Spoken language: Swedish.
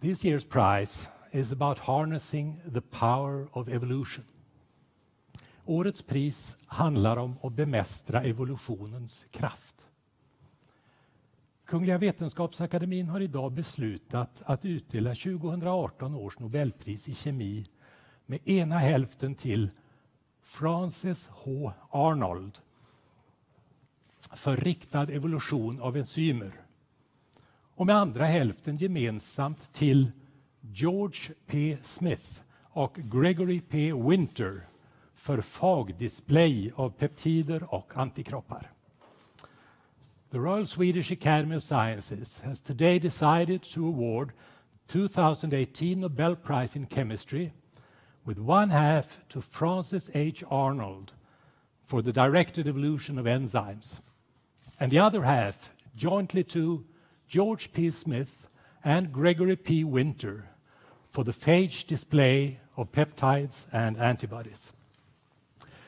This year's prize is about harnessing the power of evolution. Årets pris handlar om att bemästra evolutionens kraft. Kungliga Vetenskapsakademien har idag beslutat att utdela 2018 års Nobelpris i kemi med ena hälften till Frances H. Arnold för riktad evolution av enzymer och med andra hälften gemensamt till George P. Smith och Gregory P. Winter för fagdisplay av peptider och antikroppar. The Royal Swedish Academy of Sciences has today decided to award 2018 Nobel Prize in Chemistry with one half to Francis H. Arnold for the directed evolution of enzymes, and the other half jointly to George P. Smith and Gregory P. Winter for the phage display of peptides and antibodies.